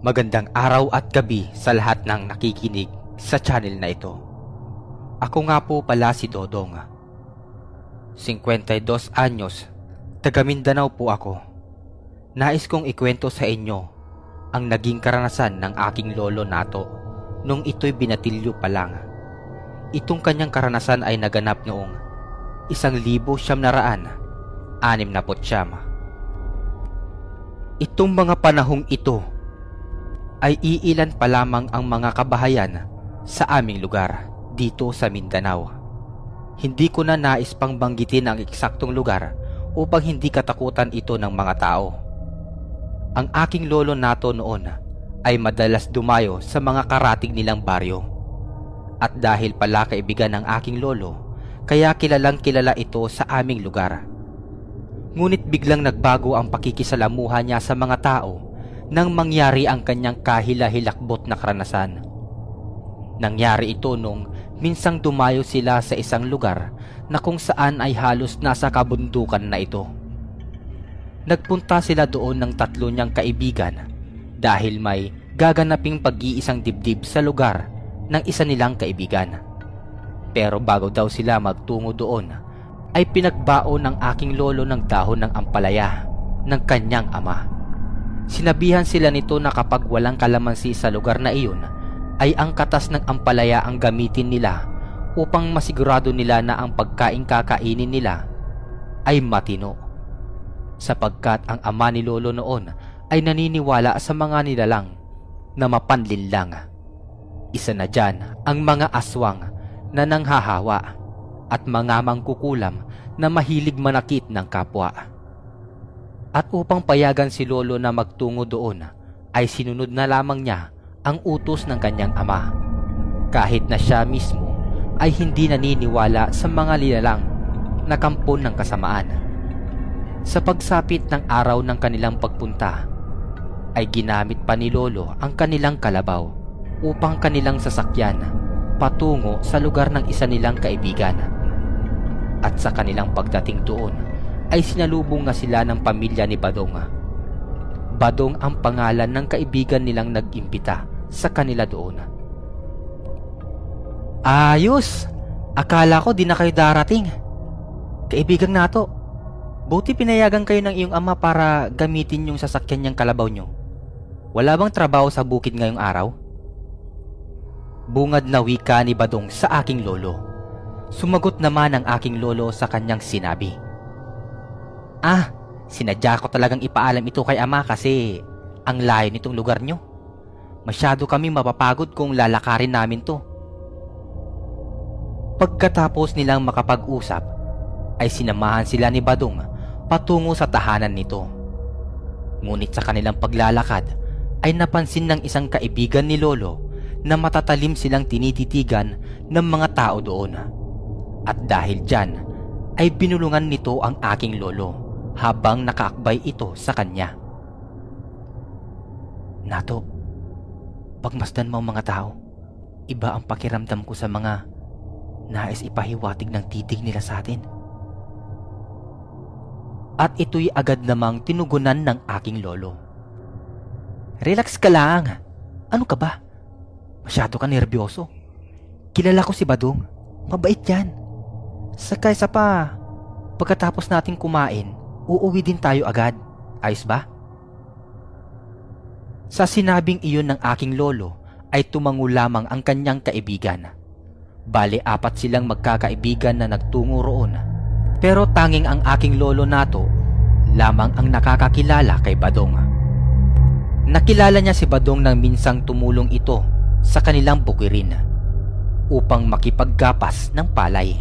Magandang araw at gabi sa lahat ng nakikinig sa channel na ito. Ako nga po pala si Dodong. 52 anyos, taga Mindanao po ako. Nais kong ikwento sa inyo ang naging karanasan ng aking lolo nato nung ito'y binatilyo pa lang. Itong kanyang karanasan ay naganap noong isang libo siyam naraan, anim na potsyama. Itong mga panahong ito ay iilan pa lamang ang mga kabahayan sa aming lugar dito sa Mindanao. Hindi ko na nais pang banggitin ang eksaktong lugar upang hindi katakutan ito ng mga tao. Ang aking lolo nato noon ay madalas dumayo sa mga karating nilang baryo. At dahil pala kaibigan ng aking lolo, kaya kilalang kilala ito sa aming lugar. Ngunit biglang nagbago ang pakikisalamuha niya sa mga tao nang mangyari ang kanyang kahila-hilakbot na karanasan. Nangyari ito nung minsang dumayo sila sa isang lugar na kung saan ay halos nasa kabundukan na ito. Nagpunta sila doon ng tatlo niyang kaibigan dahil may gaganaping pag-iisang dibdib sa lugar ng isa nilang kaibigan. Pero bago daw sila magtungo doon, ay pinagbao ng aking lolo ng dahon ng ampalaya ng kanyang ama. Sinabihan sila nito na kapag walang kalamansi sa lugar na iyon, ay ang katas ng ampalaya ang gamitin nila upang masigurado nila na ang pagkain kakainin nila ay matino. Sapagkat ang ama ni Lolo noon ay naniniwala sa mga nilalang na mapanlinlang. Isa na dyan ang mga aswang na nanghahawa at mga mangkukulam na mahilig manakit ng kapwa at upang payagan si Lolo na magtungo doon ay sinunod na lamang niya ang utos ng kanyang ama. Kahit na siya mismo ay hindi naniniwala sa mga nilalang na kampon ng kasamaan. Sa pagsapit ng araw ng kanilang pagpunta, ay ginamit pa ni Lolo ang kanilang kalabaw upang kanilang sasakyan patungo sa lugar ng isa nilang kaibigan. At sa kanilang pagdating doon, ay sinalubong na sila ng pamilya ni Badong. Ah. Badong ang pangalan ng kaibigan nilang nag-imbita sa kanila doon. Ah. Ayos! Akala ko di na kayo darating. Kaibigang nato, buti pinayagan kayo ng iyong ama para gamitin yung sasakyan niyang kalabaw niyo. Wala bang trabaho sa bukid ngayong araw? Bungad na wika ni Badong sa aking lolo. Sumagot naman ang aking lolo sa kanyang sinabi. Ah, sinadya ko talagang ipaalam ito kay ama kasi ang layo nitong lugar nyo. Masyado kami mapapagod kung lalakarin namin to. Pagkatapos nilang makapag-usap, ay sinamahan sila ni Badong patungo sa tahanan nito. Ngunit sa kanilang paglalakad ay napansin ng isang kaibigan ni Lolo na matatalim silang tinititigan ng mga tao doon. At dahil dyan, ay binulungan nito ang aking lolo habang nakaakbay ito sa kanya. Nato, pagmasdan mo ang mga tao, iba ang pakiramdam ko sa mga nais ipahiwatig ng titig nila sa atin. At ito'y agad namang tinugunan ng aking lolo. Relax ka lang. Ano ka ba? Masyado ka nervyoso. Kilala ko si Badong. Mabait yan. Sa kaysa pa, pagkatapos nating kumain, uuwi din tayo agad. Ayos ba? Sa sinabing iyon ng aking lolo ay tumango lamang ang kanyang kaibigan. Bale apat silang magkakaibigan na nagtungo roon. Pero tanging ang aking lolo nato lamang ang nakakakilala kay Badong. Nakilala niya si Badong nang minsang tumulong ito sa kanilang bukirin upang makipaggapas ng palay.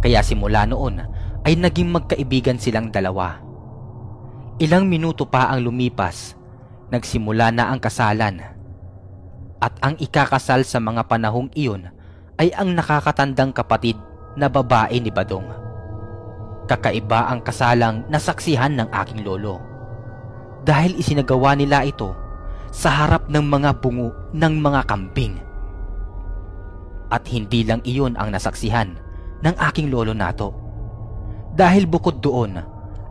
Kaya simula noon ay naging magkaibigan silang dalawa. Ilang minuto pa ang lumipas, nagsimula na ang kasalan. At ang ikakasal sa mga panahong iyon ay ang nakakatandang kapatid na babae ni Badong. Kakaiba ang kasalang nasaksihan ng aking lolo. Dahil isinagawa nila ito sa harap ng mga bungo ng mga kambing. At hindi lang iyon ang nasaksihan ng aking lolo nato. Dahil bukod doon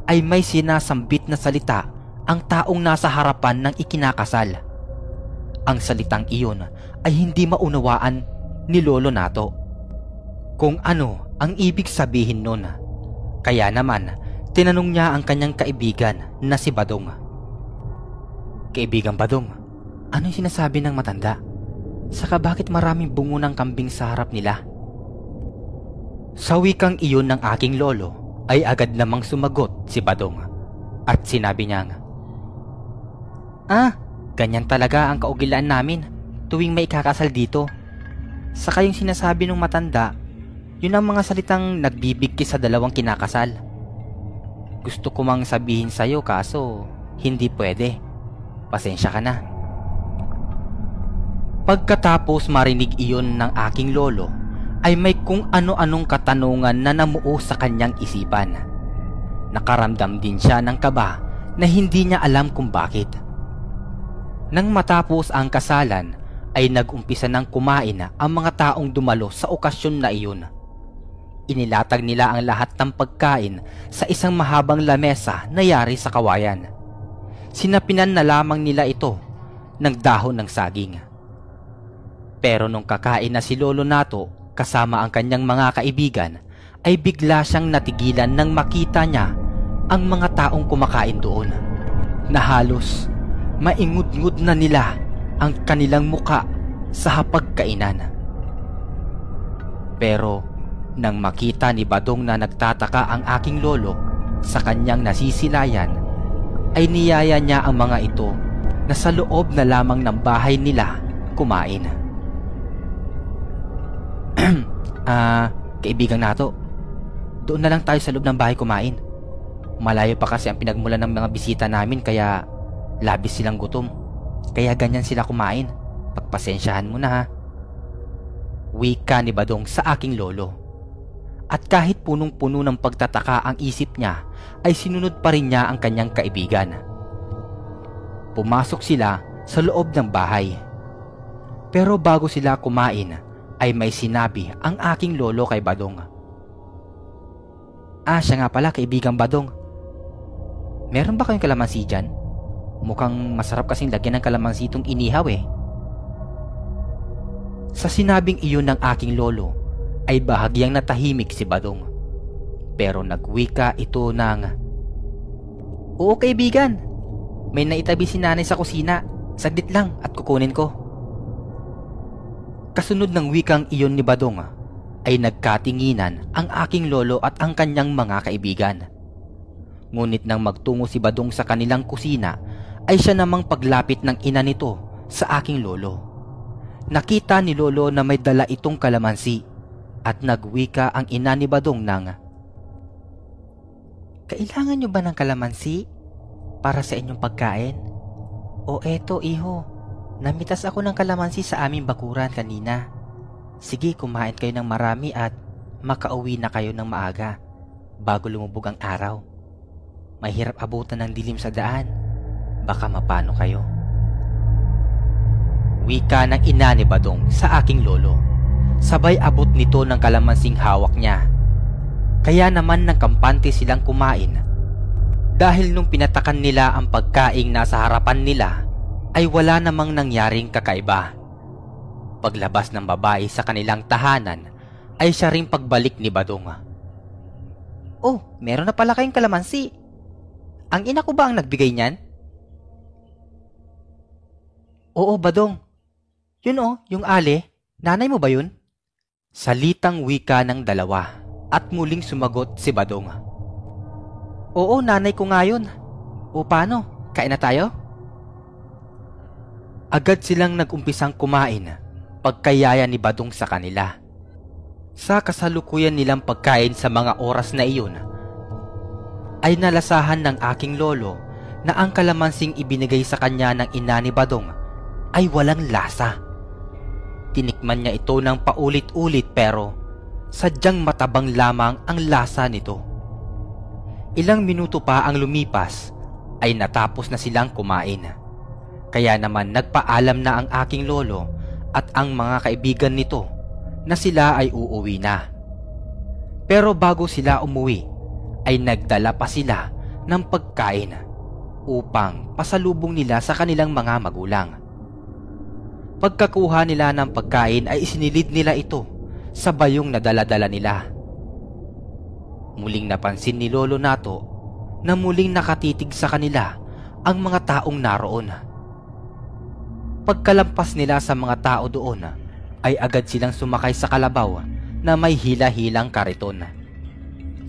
ay may sinasambit na salita ang taong nasa harapan ng ikinakasal. Ang salitang iyon ay hindi maunawaan ni Lolo Nato kung ano ang ibig sabihin nun. Kaya naman, tinanong niya ang kanyang kaibigan na si Badong. Kaibigan Badong, ano yung sinasabi ng matanda? Saka bakit maraming bungo ng kambing sa harap nila? Sa wikang iyon ng aking lolo, ay agad namang sumagot si Badong at sinabi niya nga, Ah, ganyan talaga ang kaugilaan namin tuwing may ikakasal dito. Sa kayong sinasabi ng matanda, yun ang mga salitang nagbibigkis sa dalawang kinakasal. Gusto ko mang sabihin sa'yo kaso hindi pwede. Pasensya ka na. Pagkatapos marinig iyon ng aking lolo, ay may kung ano-anong katanungan na namuo sa kanyang isipan. Nakaramdam din siya ng kaba na hindi niya alam kung bakit. Nang matapos ang kasalan, ay nag-umpisa ng kumain ang mga taong dumalo sa okasyon na iyon. Inilatag nila ang lahat ng pagkain sa isang mahabang lamesa na yari sa kawayan. Sinapinan na lamang nila ito ng dahon ng saging. Pero nung kakain na si Lolo Nato kasama ang kanyang mga kaibigan ay bigla siyang natigilan nang makita niya ang mga taong kumakain doon na halos maingudngud na nila ang kanilang muka sa hapagkainan. Pero nang makita ni Badong na nagtataka ang aking lolo sa kanyang nasisilayan, ay niyaya niya ang mga ito na sa loob na lamang ng bahay nila kumain. Ah, uh, kaibigang nato. Doon na lang tayo sa loob ng bahay kumain. Malayo pa kasi ang pinagmulan ng mga bisita namin kaya labis silang gutom. Kaya ganyan sila kumain. Pagpasensyahan mo na ha. Wika ni Badong sa aking lolo. At kahit punong-puno ng pagtataka ang isip niya, ay sinunod pa rin niya ang kanyang kaibigan. Pumasok sila sa loob ng bahay. Pero bago sila kumain, ay may sinabi ang aking lolo kay Badong. Ah, siya nga pala kaibigan Badong. Meron ba kayong kalamansi dyan? Mukhang masarap kasing lagyan ng kalamansi itong inihaw eh. Sa sinabing iyon ng aking lolo, ay bahagyang natahimik si Badong. Pero nagwika ito ng, Oo kaibigan, may naitabi si nanay sa kusina, saglit lang at kukunin ko. Kasunod ng wikang iyon ni Badong ay nagkatinginan ang aking lolo at ang kanyang mga kaibigan. Ngunit nang magtungo si Badong sa kanilang kusina ay siya namang paglapit ng ina nito sa aking lolo. Nakita ni lolo na may dala itong kalamansi at nagwika ang ina ni Badong ng Kailangan niyo ba ng kalamansi para sa inyong pagkain? O eto iho, Namitas ako ng kalamansi sa aming bakuran kanina. Sige, kumain kayo ng marami at makauwi na kayo ng maaga bago lumubog ang araw. Mahirap abutan ng dilim sa daan. Baka mapano kayo. Wika ng ina ni Badong sa aking lolo. Sabay abot nito ng kalamansing hawak niya. Kaya naman ng kampante silang kumain. Dahil nung pinatakan nila ang pagkaing nasa harapan nila, ay wala namang nangyaring kakaiba. Paglabas ng babae sa kanilang tahanan ay siya ring pagbalik ni Badong. Oh, meron na pala kayong kalamansi. Ang ina ko ba ang nagbigay niyan? Oo, Badong. Yun oh, yung ale. Nanay mo ba yun? Salitang wika ng dalawa at muling sumagot si Badong. Oo, nanay ko nga yun. O paano? Kain na tayo? Agad silang nagumpisang kumain pagkayaya ni Badong sa kanila. Sa kasalukuyan nilang pagkain sa mga oras na iyon, ay nalasahan ng aking lolo na ang kalamansing ibinigay sa kanya ng ina ni Badong ay walang lasa. Tinikman niya ito ng paulit-ulit pero sadyang matabang lamang ang lasa nito. Ilang minuto pa ang lumipas ay natapos na silang kumain. Kaya naman nagpaalam na ang aking lolo at ang mga kaibigan nito na sila ay uuwi na. Pero bago sila umuwi ay nagdala pa sila ng pagkain upang pasalubong nila sa kanilang mga magulang. Pagkakuha nila ng pagkain ay isinilid nila ito sa bayong nadaladala nila. Muling napansin ni Lolo Nato na muling nakatitig sa kanila ang mga taong naroon. Pagkalampas nila sa mga tao doon ay agad silang sumakay sa kalabaw na may hila-hilang kariton.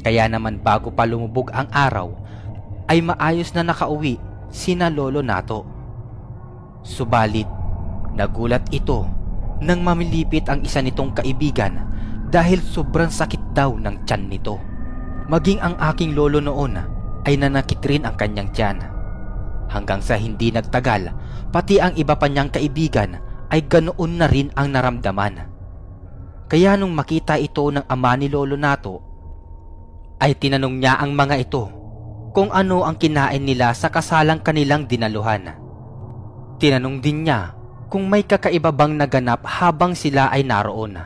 Kaya naman bago pa lumubog ang araw ay maayos na nakauwi sina Lolo Nato. Subalit, nagulat ito nang mamilipit ang isa nitong kaibigan dahil sobrang sakit daw ng tiyan nito. Maging ang aking lolo noon ay nanakit rin ang kanyang tiyan. Hanggang sa hindi nagtagal pati ang iba pa niyang kaibigan ay ganoon na rin ang naramdaman. Kaya nung makita ito ng ama ni Lolo Nato, ay tinanong niya ang mga ito kung ano ang kinain nila sa kasalang kanilang dinaluhan. Tinanong din niya kung may kakaiba bang naganap habang sila ay naroon.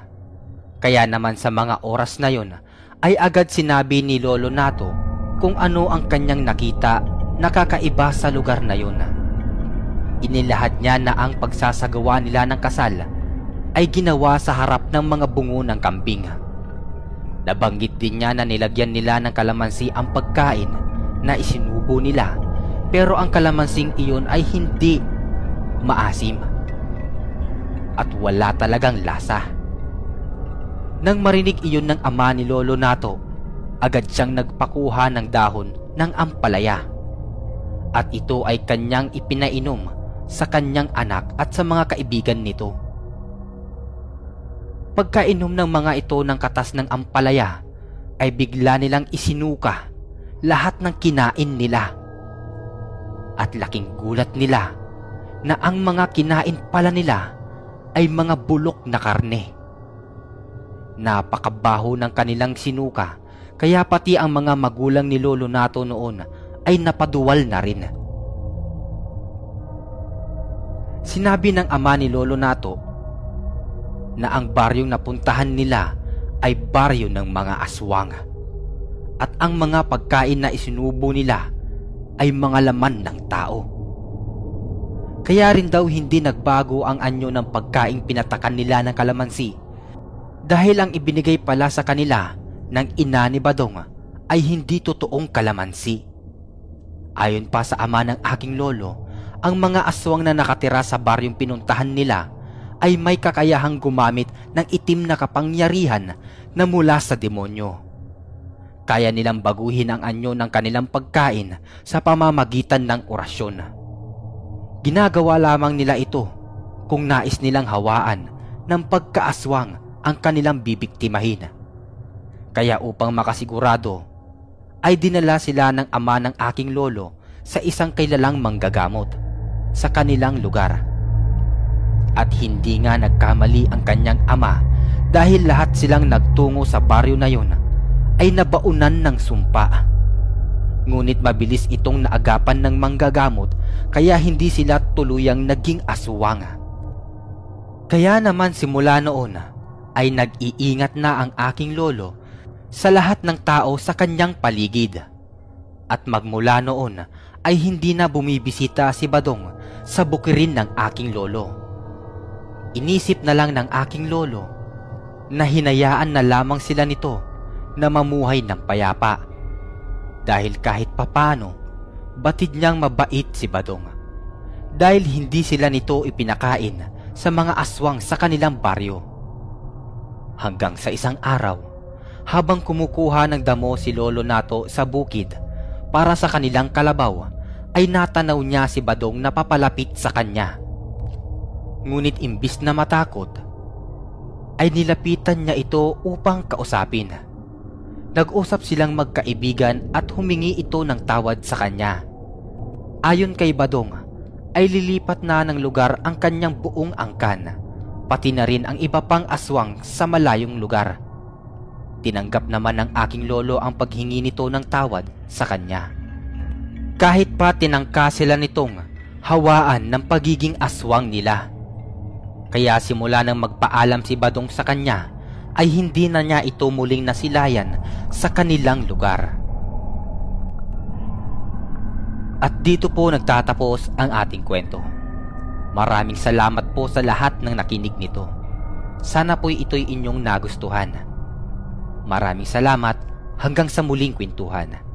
Kaya naman sa mga oras na yon ay agad sinabi ni Lolo Nato kung ano ang kanyang nakita nakakaiba sa lugar na yon. Inilahad niya na ang pagsasagawa nila ng kasal ay ginawa sa harap ng mga bungo ng kambing. Nabanggit din niya na nilagyan nila ng kalamansi ang pagkain na isinubo nila pero ang kalamansing iyon ay hindi maasim at wala talagang lasa. Nang marinig iyon ng ama ni Lolo Nato, agad siyang nagpakuha ng dahon ng ampalaya at ito ay kanyang ipinainom sa kanyang anak at sa mga kaibigan nito. Pagkainom ng mga ito ng katas ng ampalaya ay bigla nilang isinuka lahat ng kinain nila. At laking gulat nila na ang mga kinain pala nila ay mga bulok na karne. Napakabaho ng kanilang sinuka kaya pati ang mga magulang ni Lolo Nato noon ay napaduwal na rin. Sinabi ng ama ni Lolo Nato na ang baryong napuntahan nila ay baryo ng mga aswang at ang mga pagkain na isinubo nila ay mga laman ng tao. Kaya rin daw hindi nagbago ang anyo ng pagkaing pinatakan nila ng kalamansi dahil ang ibinigay pala sa kanila ng ina ni Badong ay hindi totoong kalamansi. Ayon pa sa ama ng aking lolo, ang mga aswang na nakatira sa baryong pinuntahan nila ay may kakayahang gumamit ng itim na kapangyarihan na mula sa demonyo. Kaya nilang baguhin ang anyo ng kanilang pagkain sa pamamagitan ng orasyon. Ginagawa lamang nila ito kung nais nilang hawaan ng pagkaaswang ang kanilang bibiktimahin. Kaya upang makasigurado, ay dinala sila ng ama ng aking lolo sa isang kilalang manggagamot sa kanilang lugar. At hindi nga nagkamali ang kanyang ama dahil lahat silang nagtungo sa baryo na yon ay nabaunan ng sumpa. Ngunit mabilis itong naagapan ng manggagamot kaya hindi sila tuluyang naging aswang. Kaya naman simula noon ay nag-iingat na ang aking lolo sa lahat ng tao sa kanyang paligid. At magmula noon ay hindi na bumibisita si Badong sa bukirin ng aking lolo. Inisip na lang ng aking lolo na hinayaan na lamang sila nito na mamuhay ng payapa. Dahil kahit papano, batid niyang mabait si Badong. Dahil hindi sila nito ipinakain sa mga aswang sa kanilang baryo. Hanggang sa isang araw, habang kumukuha ng damo si Lolo Nato sa bukid para sa kanilang kalabaw, ay natanaw niya si Badong na papalapit sa kanya. Ngunit imbis na matakot, ay nilapitan niya ito upang kausapin. Nag-usap silang magkaibigan at humingi ito ng tawad sa kanya. Ayon kay Badong, ay lilipat na ng lugar ang kanyang buong angkan, pati na rin ang iba pang aswang sa malayong lugar. Tinanggap naman ng aking lolo ang paghingi nito ng tawad sa kanya kahit pa tinangka sila nitong hawaan ng pagiging aswang nila. Kaya simula nang magpaalam si Badong sa kanya ay hindi na niya ito muling nasilayan sa kanilang lugar. At dito po nagtatapos ang ating kwento. Maraming salamat po sa lahat ng nakinig nito. Sana po ito'y inyong nagustuhan. Maraming salamat hanggang sa muling kwentuhan.